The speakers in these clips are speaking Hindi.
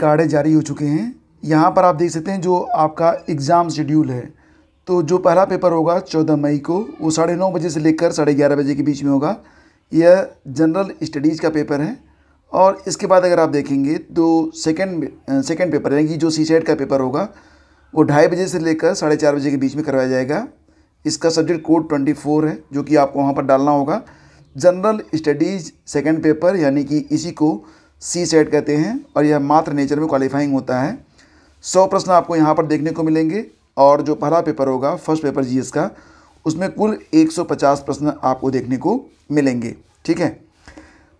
कार्ड है जारी हो चुके हैं यहाँ पर आप देख सकते हैं जो आपका एग्ज़ाम शेड्यूल है तो जो पहला पेपर होगा चौदह मई को वो साढ़े नौ बजे से लेकर साढ़े ग्यारह बजे के बीच में होगा यह जनरल स्टडीज़ का पेपर है और इसके बाद अगर आप देखेंगे तो सेकेंड सेकेंड पेपर यानी कि जो सी सेट का पेपर होगा वो ढाई बजे से लेकर साढ़े चार बजे के बीच में करवाया जाएगा इसका सब्जेक्ट कोड ट्वेंटी फोर है जो कि आपको वहाँ पर डालना होगा जनरल स्टडीज़ सेकेंड पेपर यानी कि इसी को सी सेट कहते हैं और यह मात्र नेचर में क्वालिफाइंग होता है सौ प्रश्न आपको यहाँ पर देखने को मिलेंगे और जो पहला पेपर होगा फर्स्ट पेपर जी का उसमें कुल 150 प्रश्न आपको देखने को मिलेंगे ठीक है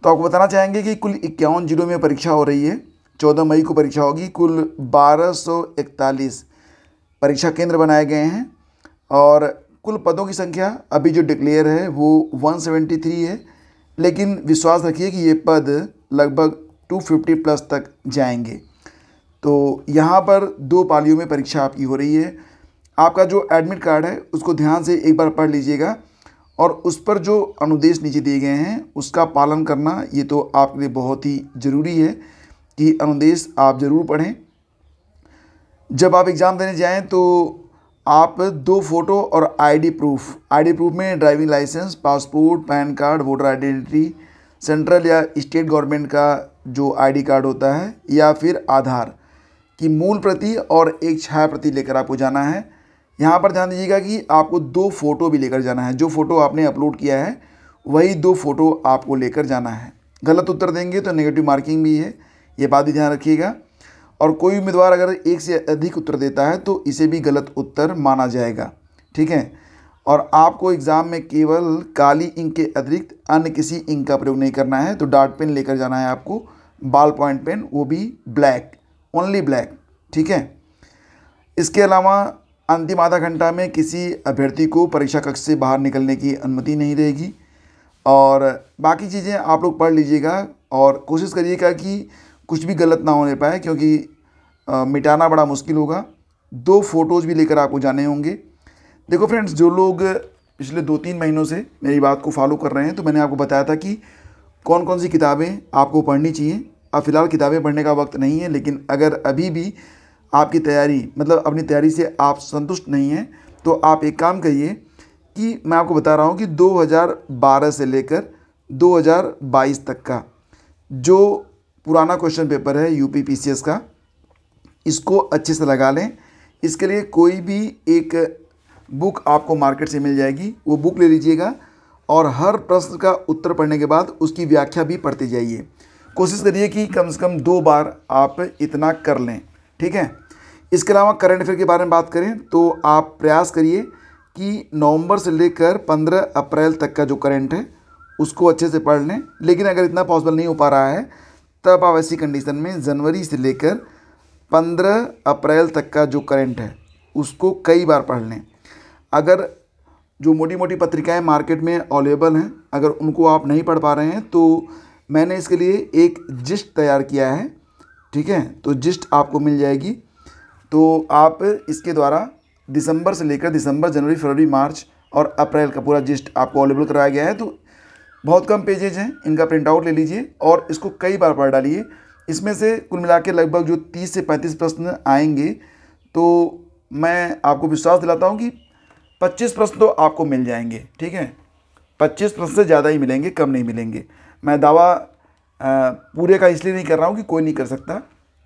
तो आपको बताना चाहेंगे कि कुल इक्यावन जिलों में परीक्षा हो रही है चौदह मई को परीक्षा होगी कुल 1241 परीक्षा केंद्र बनाए गए हैं और कुल पदों की संख्या अभी जो डिक्लेयर है वो 173 है लेकिन विश्वास रखिए कि ये पद लगभग 250 प्लस तक जाएंगे तो यहाँ पर दो पालियों में परीक्षा आपकी हो रही है आपका जो एडमिट कार्ड है उसको ध्यान से एक बार पढ़ लीजिएगा और उस पर जो अनुदेश नीचे दिए गए हैं उसका पालन करना ये तो आपके लिए बहुत ही ज़रूरी है कि अनुदेश आप ज़रूर पढ़ें जब आप एग्ज़ाम देने जाएं तो आप दो फ़ोटो और आईडी प्रूफ आईडी प्रूफ में driving licence passport PAN card voter identity central या स्टेट गवर्नमेंट का जो आईडी कार्ड होता है या फिर आधार की मूल प्रति और एक छाया प्रति लेकर आपको जाना है यहाँ पर ध्यान दीजिएगा कि आपको दो फ़ोटो भी लेकर जाना है जो फ़ोटो आपने अपलोड किया है वही दो फ़ोटो आपको लेकर जाना है गलत उत्तर देंगे तो नेगेटिव मार्किंग भी है ये बात भी ध्यान रखिएगा और कोई उम्मीदवार अगर एक से अधिक उत्तर देता है तो इसे भी गलत उत्तर माना जाएगा ठीक है और आपको एग्ज़ाम में केवल काली इंक के अतिरिक्त अन्य किसी इंक का प्रयोग नहीं करना है तो डार्ट पेन लेकर जाना है आपको बाल पॉइंट पेन वो भी ब्लैक ओनली ब्लैक ठीक है इसके अलावा अंतिम आधा घंटा में किसी अभ्यर्थी को परीक्षा कक्ष से बाहर निकलने की अनुमति नहीं रहेगी और बाकी चीज़ें आप लोग पढ़ लीजिएगा और कोशिश करिएगा कि कुछ भी गलत ना होने पाए क्योंकि आ, मिटाना बड़ा मुश्किल होगा दो फ़ोटोज़ भी लेकर आपको जाने होंगे देखो फ्रेंड्स जो लोग पिछले दो तीन महीनों से मेरी बात को फॉलो कर रहे हैं तो मैंने आपको बताया था कि कौन कौन सी किताबें आपको पढ़नी चाहिए अब फ़िलहाल किताबें पढ़ने का वक्त नहीं है लेकिन अगर अभी भी आपकी तैयारी मतलब अपनी तैयारी से आप संतुष्ट नहीं हैं तो आप एक काम करिए कि मैं आपको बता रहा हूँ कि 2012 से लेकर 2022 तक का जो पुराना क्वेश्चन पेपर है यू पी का इसको अच्छे से लगा लें इसके लिए कोई भी एक बुक आपको मार्केट से मिल जाएगी वो बुक ले लीजिएगा और हर प्रश्न का उत्तर पढ़ने के बाद उसकी व्याख्या भी पढ़ते जाइए कोशिश करिए कि कम से कम दो बार आप इतना कर लें ठीक है इसके अलावा करंट अफेयर के बारे में बात करें तो आप प्रयास करिए कि नवंबर से लेकर 15 अप्रैल तक का जो करंट है उसको अच्छे से पढ़ लें लेकिन अगर इतना पॉसिबल नहीं हो पा रहा है तब आप ऐसी कंडीशन में जनवरी से लेकर 15 अप्रैल तक का जो करंट है उसको कई बार पढ़ लें अगर जो मोटी मोटी पत्रिकाएं मार्केट में अवेलेबल हैं अगर उनको आप नहीं पढ़ पा रहे हैं तो मैंने इसके लिए एक जिस्ट तैयार किया है ठीक है तो जिस्ट आपको मिल जाएगी तो आप इसके द्वारा दिसंबर से लेकर दिसंबर जनवरी फरवरी मार्च और अप्रैल का पूरा जिस्ट आपको अवेलेबल कराया गया है तो बहुत कम पेजेज हैं इनका प्रिंट आउट ले लीजिए और इसको कई बार पढ़ डालिए इसमें से कुल मिला लगभग जो तीस से पैंतीस प्रश्न आएंगे तो मैं आपको विश्वास दिलाता हूँ कि पच्चीस प्रश्न तो आपको मिल जाएंगे ठीक है पच्चीस प्रश्न से ज़्यादा ही मिलेंगे कम नहीं मिलेंगे मैं दावा पूरे का इसलिए नहीं कर रहा हूँ कि कोई नहीं कर सकता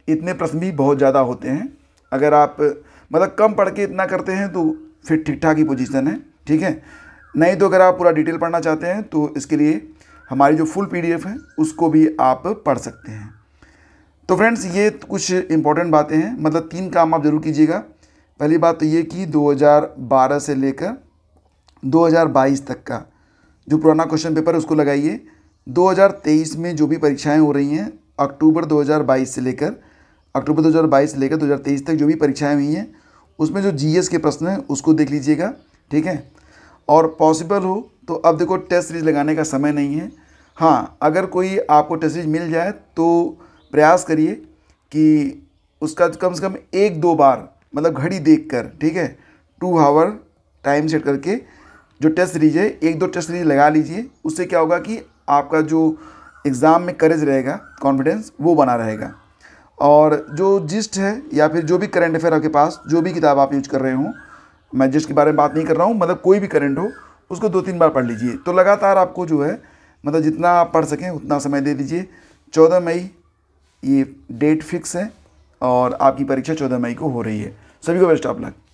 इतने प्रश्न भी बहुत ज़्यादा होते हैं अगर आप मतलब कम पढ़ के इतना करते हैं तो फिर ठीक ठाक ही पोजीशन है ठीक है नहीं तो अगर आप पूरा डिटेल पढ़ना चाहते हैं तो इसके लिए हमारी जो फुल पीडीएफ है उसको भी आप पढ़ सकते हैं तो फ्रेंड्स ये कुछ इंपॉर्टेंट बातें हैं मतलब तीन काम आप ज़रूर कीजिएगा पहली बात तो ये कि 2012 से लेकर 2022 तक का जो पुराना क्वेश्चन पेपर है उसको लगाइए 2023 में जो भी परीक्षाएं हो रही हैं अक्टूबर 2022 से लेकर अक्टूबर 2022 से लेकर 2023 तक जो भी परीक्षाएं हुई हैं उसमें जो जीएस के प्रश्न हैं उसको देख लीजिएगा ठीक है और पॉसिबल हो तो अब देखो टेस्ट सीरीज लगाने का समय नहीं है हाँ अगर कोई आपको टेस्ट सीरीज मिल जाए तो प्रयास करिए कि उसका कम से कम एक दो बार मतलब घड़ी देख कर ठीक है टू हावर टाइम सेट करके जो टेस्ट सीरीज है एक दो टेस्ट सीरीज लगा लीजिए उससे क्या होगा कि आपका जो एग्ज़ाम में करेज रहेगा कॉन्फिडेंस वो बना रहेगा और जो जिस्ट है या फिर जो भी करंट अफेयर आपके पास जो भी किताब आप यूज कर रहे हो मैं जिस्ट के बारे में बात नहीं कर रहा हूँ मतलब कोई भी करंट हो उसको दो तीन बार पढ़ लीजिए तो लगातार आपको जो है मतलब जितना आप पढ़ सकें उतना समय दे दीजिए चौदह मई ये डेट फिक्स है और आपकी परीक्षा चौदह मई को हो रही है सभी को बेस्ट ऑफ लक